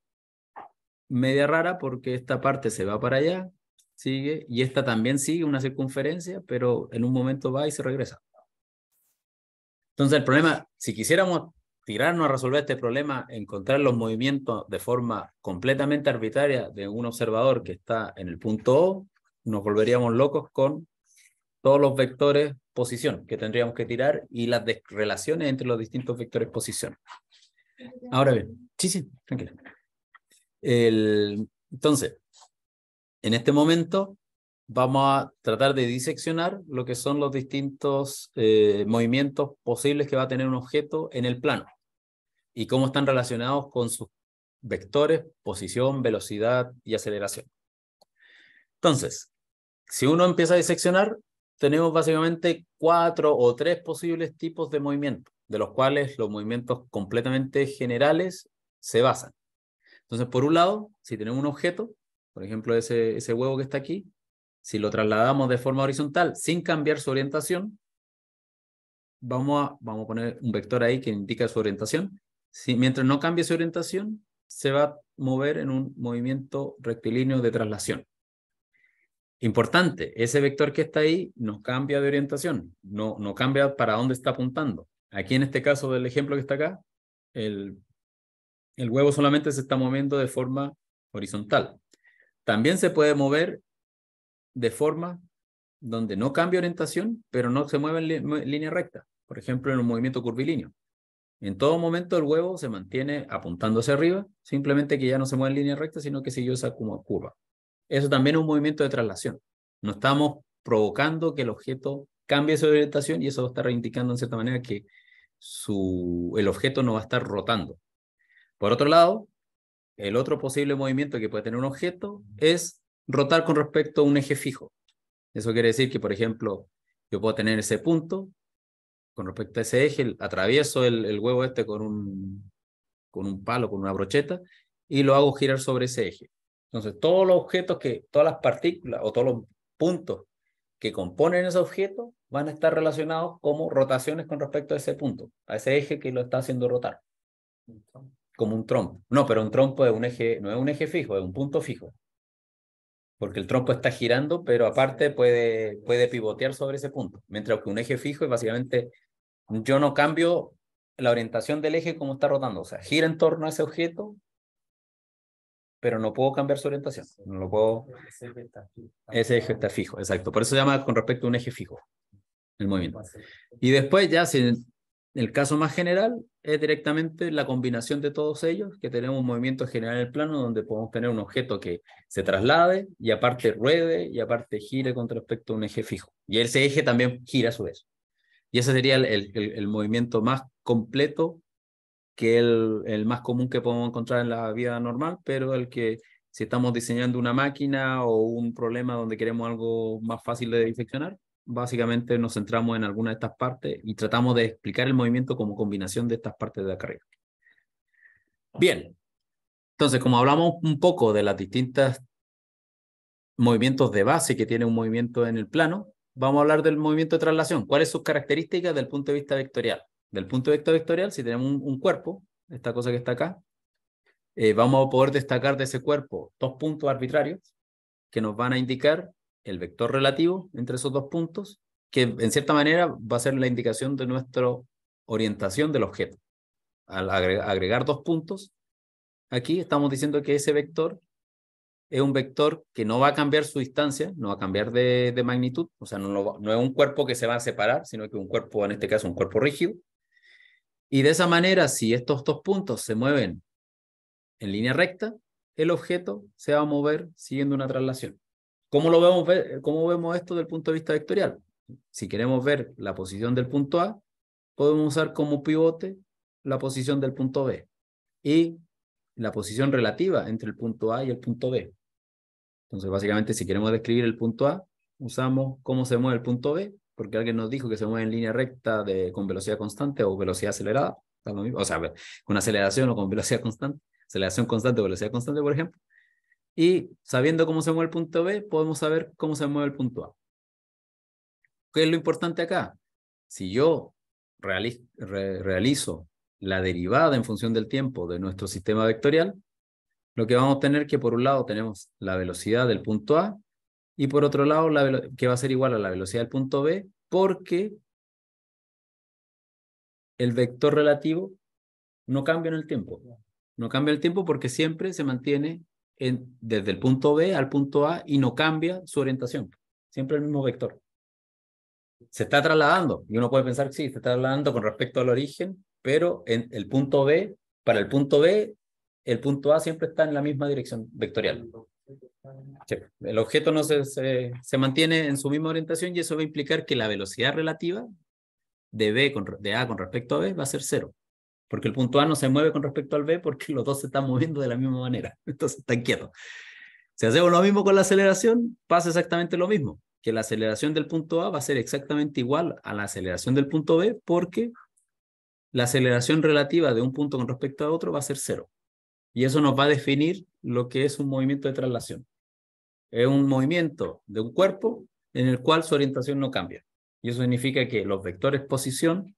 media rara porque esta parte se va para allá, sigue, y esta también sigue una circunferencia, pero en un momento va y se regresa. Entonces el problema, si quisiéramos tirarnos a resolver este problema, encontrar los movimientos de forma completamente arbitraria de un observador que está en el punto O, nos volveríamos locos con todos los vectores posición que tendríamos que tirar y las relaciones entre los distintos vectores posición. Ahora bien, sí, sí, tranquilo. El, entonces, en este momento vamos a tratar de diseccionar lo que son los distintos eh, movimientos posibles que va a tener un objeto en el plano y cómo están relacionados con sus vectores, posición, velocidad y aceleración. Entonces, si uno empieza a diseccionar, tenemos básicamente cuatro o tres posibles tipos de movimiento, de los cuales los movimientos completamente generales se basan. Entonces, por un lado, si tenemos un objeto, por ejemplo, ese, ese huevo que está aquí, si lo trasladamos de forma horizontal sin cambiar su orientación, vamos a, vamos a poner un vector ahí que indica su orientación. Si, mientras no cambie su orientación, se va a mover en un movimiento rectilíneo de traslación. Importante, ese vector que está ahí no cambia de orientación, no, no cambia para dónde está apuntando. Aquí en este caso del ejemplo que está acá, el, huevo solamente se está moviendo de forma horizontal. También se puede mover de forma donde no cambia orientación, pero no se mueve en línea recta. Por ejemplo, en un movimiento curvilíneo. En todo momento el huevo se mantiene apuntando hacia arriba, simplemente que ya no se mueve en línea recta, sino que siguió esa curva. Eso también es un movimiento de traslación. No estamos provocando que el objeto cambie su orientación y eso está reivindicando en cierta manera que su, el objeto no va a estar rotando. Por otro lado, el otro posible movimiento que puede tener un objeto es rotar con respecto a un eje fijo. Eso quiere decir que, por ejemplo, yo puedo tener ese punto, con respecto a ese eje, atravieso el, huevo este con un palo, con una brocheta, y lo hago girar sobre ese eje. Entonces, todos los objetos que, todas las partículas o todos los puntos que componen ese objeto van a estar relacionados como rotaciones con respecto a ese punto, a ese eje que lo está haciendo rotar. Como un trompo. No, pero un trompo es un eje, no es un eje fijo, es un punto fijo. Porque el trompo está girando, pero aparte puede, puede pivotear sobre ese punto. Mientras que un eje fijo es básicamente, yo no cambio la orientación del eje como está rotando. O sea, gira en torno a ese objeto pero no puedo cambiar su orientación. No lo puedo. Ese eje está fijo. exacto. Por eso se llama con respecto a un eje fijo, el movimiento. Y después ya, en el caso más general es directamente la combinación de todos ellos, que tenemos un movimiento general en el plano donde podemos tener un objeto que se traslade y aparte ruede y aparte gire con respecto a un eje fijo. Y ese eje también gira a su vez. Y ese sería el, el movimiento más completo que el, el más común que podemos encontrar en la vida normal, pero el que si estamos diseñando una máquina o un problema donde queremos algo más fácil de diseccionar, básicamente nos centramos en alguna de estas partes y tratamos de explicar el movimiento como combinación de estas partes de la carrera. Bien, entonces como hablamos un poco de las distintas movimientos de base que tiene un movimiento en el plano, vamos a hablar del movimiento de traslación. ¿Cuáles son sus características del punto de vista vectorial? del punto de vectorial, si tenemos un, cuerpo, esta cosa que está acá, eh, vamos a poder destacar de ese cuerpo dos puntos arbitrarios que nos van a indicar el vector relativo entre esos dos puntos, que en cierta manera va a ser la indicación de nuestra orientación del objeto. Al agregar, dos puntos, aquí estamos diciendo que ese vector es un vector que no va a cambiar su distancia, no va a cambiar de, magnitud, o sea, no es un cuerpo que se va a separar, sino que un cuerpo, en este caso, un cuerpo rígido, y de esa manera, si estos dos puntos se mueven en línea recta, el objeto se va a mover siguiendo una traslación. ¿Cómo, lo vemos, ¿Cómo vemos esto desde el punto de vista vectorial? Si queremos ver la posición del punto A, podemos usar como pivote la posición del punto B y la posición relativa entre el punto A y el punto B. Entonces, básicamente, si queremos describir el punto A, usamos cómo se mueve el punto B porque alguien nos dijo que se mueve en línea recta de, con velocidad constante o velocidad acelerada, o sea, con aceleración o con velocidad constante, aceleración constante o velocidad constante, por ejemplo. Y sabiendo cómo se mueve el punto B, podemos saber cómo se mueve el punto A. ¿Qué es lo importante acá? Si yo realizo, realizo la derivada en función del tiempo de nuestro sistema vectorial, lo que vamos a tener que por un lado tenemos la velocidad del punto A y por otro lado, la que va a ser igual a la velocidad del punto B, porque el vector relativo no cambia en el tiempo. No cambia el tiempo porque siempre se mantiene desde el punto B al punto A y no cambia su orientación. Siempre el mismo vector. Se está trasladando y uno puede pensar que sí, se está trasladando con respecto al origen, pero en el punto B, para el punto B, el punto A siempre está en la misma dirección vectorial. El objeto no se, se, mantiene en su misma orientación y eso va a implicar que la velocidad relativa de, B con, de A con respecto a B va a ser cero. Porque el punto A no se mueve con respecto al B porque los dos se están moviendo de la misma manera. Entonces está quieto Si hacemos lo mismo con la aceleración, pasa exactamente lo mismo. Que la aceleración del punto A va a ser exactamente igual a la aceleración del punto B porque la aceleración relativa de un punto con respecto a otro va a ser cero. Y eso nos va a definir lo que es un movimiento de traslación. Es un movimiento de un cuerpo en el cual su orientación no cambia. Y eso significa que los vectores posición,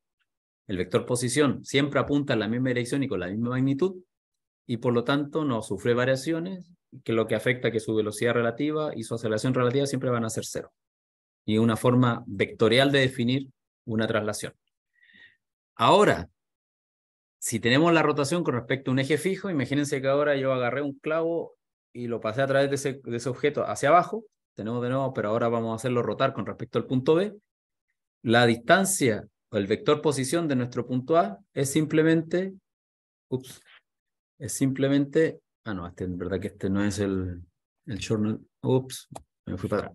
el vector posición siempre apunta en la misma dirección y con la misma magnitud, y por lo tanto no sufre variaciones, que lo que afecta que su velocidad relativa y su aceleración relativa siempre van a ser cero. Y una forma vectorial de definir una traslación. Ahora, si tenemos la rotación con respecto a un eje fijo, imagínense que ahora yo agarré un clavo y lo pasé a través de ese, objeto hacia abajo, tenemos de nuevo, pero ahora vamos a hacerlo rotar con respecto al punto B, la distancia o el vector posición de nuestro punto A es simplemente, ups, es simplemente, ah no, este, en verdad que este no es el, el journal, ups, me fui para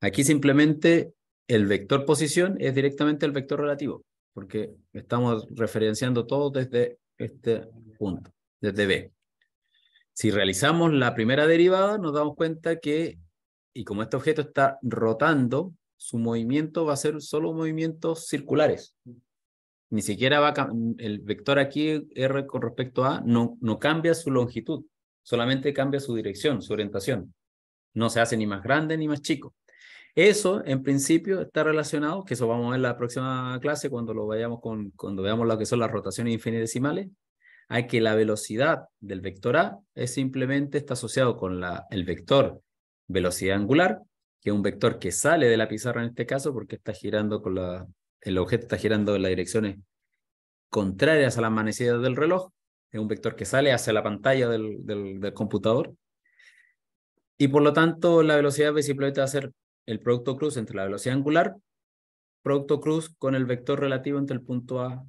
Aquí simplemente el vector posición es directamente el vector relativo, porque estamos referenciando todo desde este punto, desde B. Si realizamos la primera derivada, nos damos cuenta que, y como este objeto está rotando, su movimiento va a ser solo movimientos circulares. Ni siquiera va a, el vector aquí, R con respecto a, no, no cambia su longitud, solamente cambia su dirección, su orientación. No se hace ni más grande ni más chico. Eso, en principio, está relacionado, que eso vamos a ver en la próxima clase cuando lo vayamos con, cuando veamos lo que son las rotaciones infinitesimales, hay que la velocidad del vector A es simplemente está asociado con la, el vector velocidad angular, que es un vector que sale de la pizarra en este caso porque está girando con la, el objeto está girando en las direcciones contrarias a las manecillas del reloj, es un vector que sale hacia la pantalla del, computador. Y por lo tanto, la velocidad simplemente va a ser el producto cruz entre la velocidad angular, producto cruz con el vector relativo entre el punto A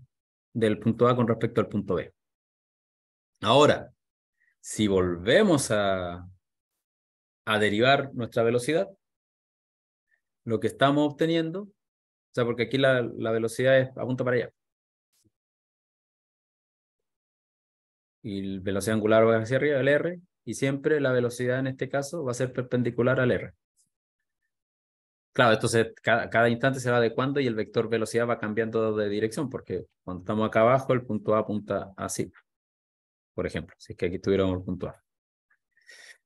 del punto A con respecto al punto B. Ahora, si volvemos a, a derivar nuestra velocidad, lo que estamos obteniendo, o sea, porque aquí la, la velocidad es, apunta para allá. Y la velocidad angular va hacia arriba, el R, y siempre la velocidad en este caso va a ser perpendicular al R. Claro, entonces cada, instante se va adecuando y el vector velocidad va cambiando de dirección, porque cuando estamos acá abajo, el punto A apunta así, por ejemplo, si es que aquí tuviéramos el punto A.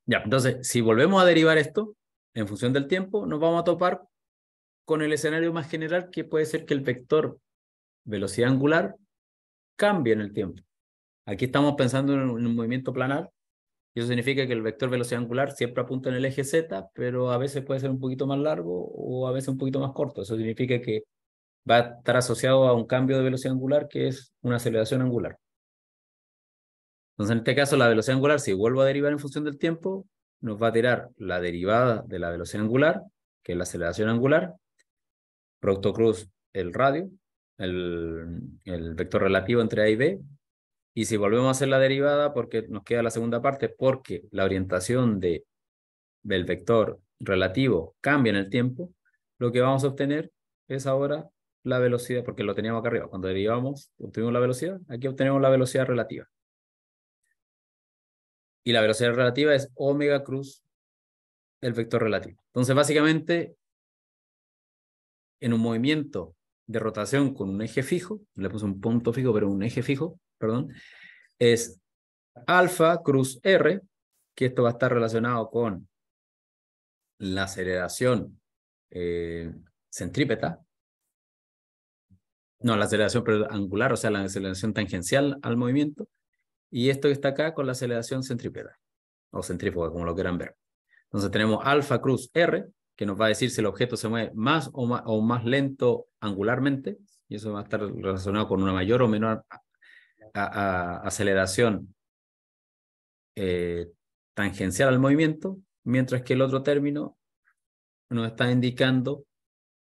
Ya, entonces, si volvemos a derivar esto, en función del tiempo, nos vamos a topar con el escenario más general, que puede ser que el vector velocidad angular cambie en el tiempo. Aquí estamos pensando en un movimiento planar, y eso significa que el vector velocidad angular siempre apunta en el eje z, pero a veces puede ser un poquito más largo o a veces un poquito más corto. Eso significa que va a estar asociado a un cambio de velocidad angular que es una aceleración angular. Entonces, en este caso, la velocidad angular, si vuelvo a derivar en función del tiempo, nos va a tirar la derivada de la velocidad angular, que es la aceleración angular, producto cruz el radio, el, el vector relativo entre A y B, y si volvemos a hacer la derivada, porque nos queda la segunda parte, porque la orientación de, del vector relativo cambia en el tiempo, lo que vamos a obtener es ahora la velocidad, porque lo teníamos acá arriba. Cuando derivamos, obtuvimos la velocidad. Aquí obtenemos la velocidad relativa. Y la velocidad relativa es omega cruz el vector relativo. Entonces, básicamente, en un movimiento de rotación con un eje fijo, le puse un punto fijo, pero un eje fijo, perdón, es alfa cruz R, que esto va a estar relacionado con la aceleración eh, centrípeta, no, la aceleración angular, o sea, la aceleración tangencial al movimiento, y esto que está acá con la aceleración centrípeta, o centrífuga, como lo quieran ver. Entonces tenemos alfa cruz R, que nos va a decir si el objeto se mueve más o más, o más lento angularmente, y eso va a estar relacionado con una mayor o menor a, aceleración eh, tangencial al movimiento, mientras que el otro término nos está indicando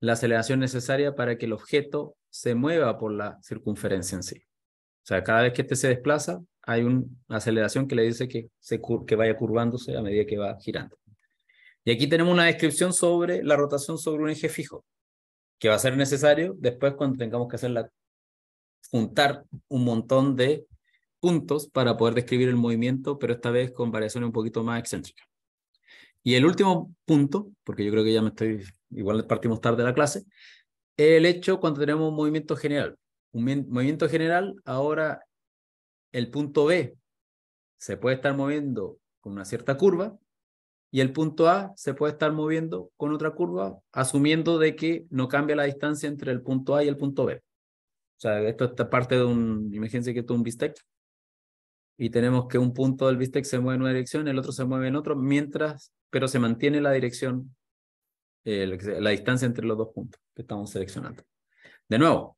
la aceleración necesaria para que el objeto se mueva por la circunferencia en sí. O sea, cada vez que este se desplaza, hay una aceleración que le dice que, se que vaya curvándose a medida que va girando. Y aquí tenemos una descripción sobre la rotación sobre un eje fijo, que va a ser necesario después cuando tengamos que hacer la juntar un montón de puntos para poder describir el movimiento, pero esta vez con variaciones un poquito más excéntricas. Y el último punto, porque yo creo que ya me estoy, igual partimos tarde de la clase, es el hecho cuando tenemos un movimiento general. Un movimiento general, ahora el punto B se puede estar moviendo con una cierta curva y el punto A se puede estar moviendo con otra curva, asumiendo de que no cambia la distancia entre el punto A y el punto B. O sea, esto es parte de un, imagínense que esto es un bistec y tenemos que un punto del bistec se mueve en una dirección, el otro se mueve en otro, mientras, pero se mantiene la dirección, la distancia entre los dos puntos que estamos seleccionando. De nuevo,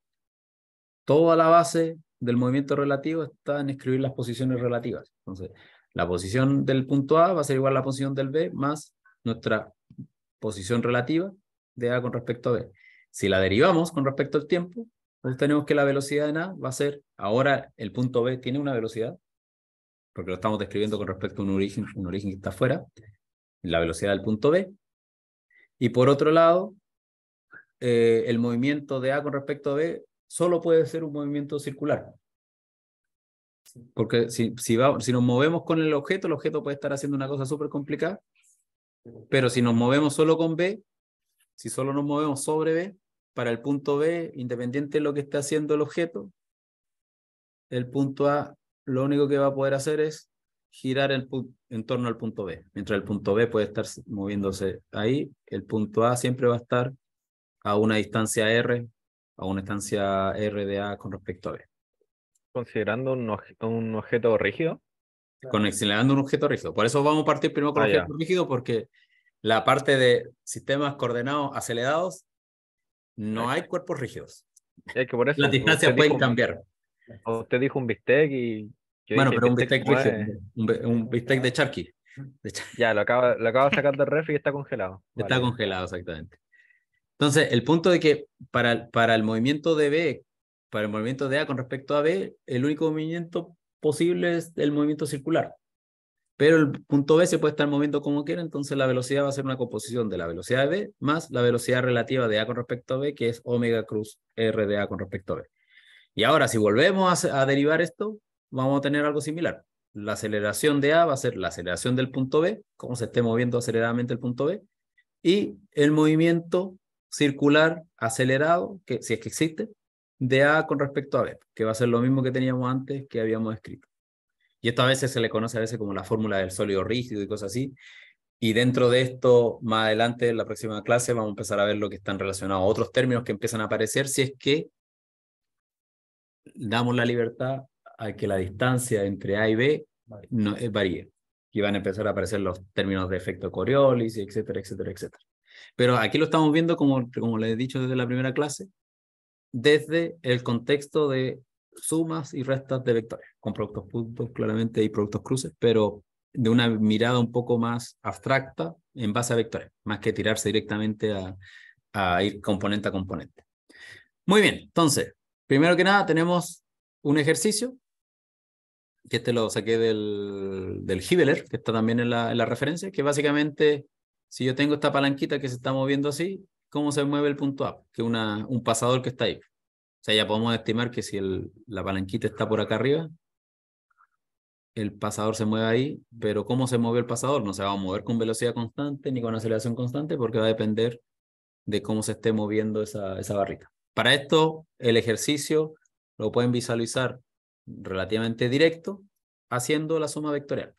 toda la base del movimiento relativo está en escribir las posiciones relativas. Entonces, la posición del punto A va a ser igual a la posición del B más nuestra posición relativa de A con respecto a B. Si la derivamos con respecto al tiempo, entonces tenemos que la velocidad en A va a ser, ahora el punto B tiene una velocidad, porque lo estamos describiendo con respecto a un origen, un origen que está afuera, la velocidad del punto B. Y por otro lado, eh, el movimiento de A con respecto a B solo puede ser un movimiento circular. Porque si, si, si nos movemos con el objeto, el objeto puede estar haciendo una cosa súper complicada, pero si nos movemos solo con B, si solo nos movemos sobre B, para el punto B, independiente de lo que esté haciendo el objeto, el punto A lo único que va a poder hacer es girar en torno al punto B. Mientras el punto B puede estar moviéndose ahí, el punto A siempre va a estar a una distancia R, a una distancia R de A con respecto a B. ¿Considerando un, objeto rígido? Considerando un objeto rígido. Por eso vamos a partir primero con el ah, objeto rígido, porque la parte de sistemas coordenados acelerados no hay cuerpos rígidos. Es que por eso, Las pues, distancias pueden cambiar. Usted dijo un bistec y... Bueno, pero un bistec, de charqui. Ya, lo acabo, lo de sacar del refri y está congelado. Está congelado, exactamente. Entonces, el punto de que para, para el movimiento de B, para el movimiento de A con respecto a B, el único movimiento posible es el movimiento circular pero el punto B se puede estar moviendo como quiera, entonces la velocidad va a ser una composición de la velocidad de B más la velocidad relativa de A con respecto a B, que es omega cruz R de A con respecto a B. Y ahora, si volvemos a, derivar esto, vamos a tener algo similar. La aceleración de A va a ser la aceleración del punto B, como se esté moviendo aceleradamente el punto B, y el movimiento circular acelerado, que si es que existe, de A con respecto a B, que va a ser lo mismo que teníamos antes que habíamos escrito. Y esto a veces se le conoce a veces como la fórmula del sólido rígido y cosas así. Y dentro de esto, más adelante en la próxima clase, vamos a empezar a ver lo que están relacionados a otros términos que empiezan a aparecer si es que damos la libertad a que la distancia entre A y B no, eh, varíe. Y van a empezar a aparecer los términos de efecto Coriolis, etcétera, etcétera, etcétera. Pero aquí lo estamos viendo, como, como les he dicho desde la primera clase, desde el contexto de sumas y restas de vectores, con productos puntos claramente y productos cruces, pero de una mirada un poco más abstracta en base a vectores, más que tirarse directamente a, ir componente a componente. Muy bien, entonces, primero que nada tenemos un ejercicio, que este lo saqué del, del Hibeler, que está también en la, referencia, que básicamente, si yo tengo esta palanquita que se está moviendo así, ¿cómo se mueve el punto A? Que una, un pasador que está ahí. O sea, ya podemos estimar que si la palanquita está por acá arriba, el pasador se mueve ahí, pero ¿cómo se mueve el pasador? No se va a mover con velocidad constante ni con aceleración constante porque va a depender de cómo se esté moviendo esa, esa barrita. Para esto, el ejercicio lo pueden visualizar relativamente directo haciendo la suma vectorial.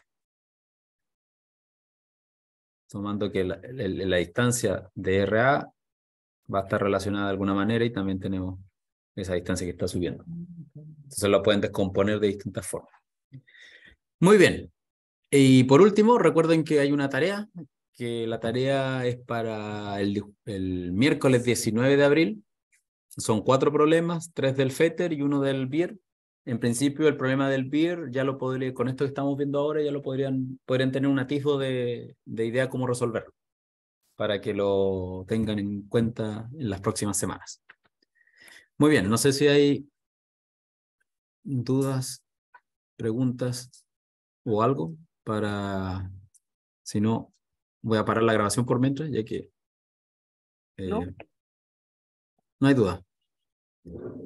sumando que la distancia de RA va a estar relacionada de alguna manera y también tenemos esa distancia que está subiendo. Ah, Entonces lo pueden descomponer de distintas formas. Muy bien. Y por último, recuerden que hay una tarea, que la tarea es para el, miércoles 19 de abril. Son cuatro problemas, tres del FETER y uno del BIR En principio, el problema del BIR ya lo podría, con esto que estamos viendo ahora, ya lo podrían, podrían tener un atisbo de, de idea cómo resolverlo, para que lo tengan en cuenta en las próximas semanas. Muy bien, no sé si hay dudas, preguntas o algo para, si no, voy a parar la grabación por mientras, ya que eh, no hay duda.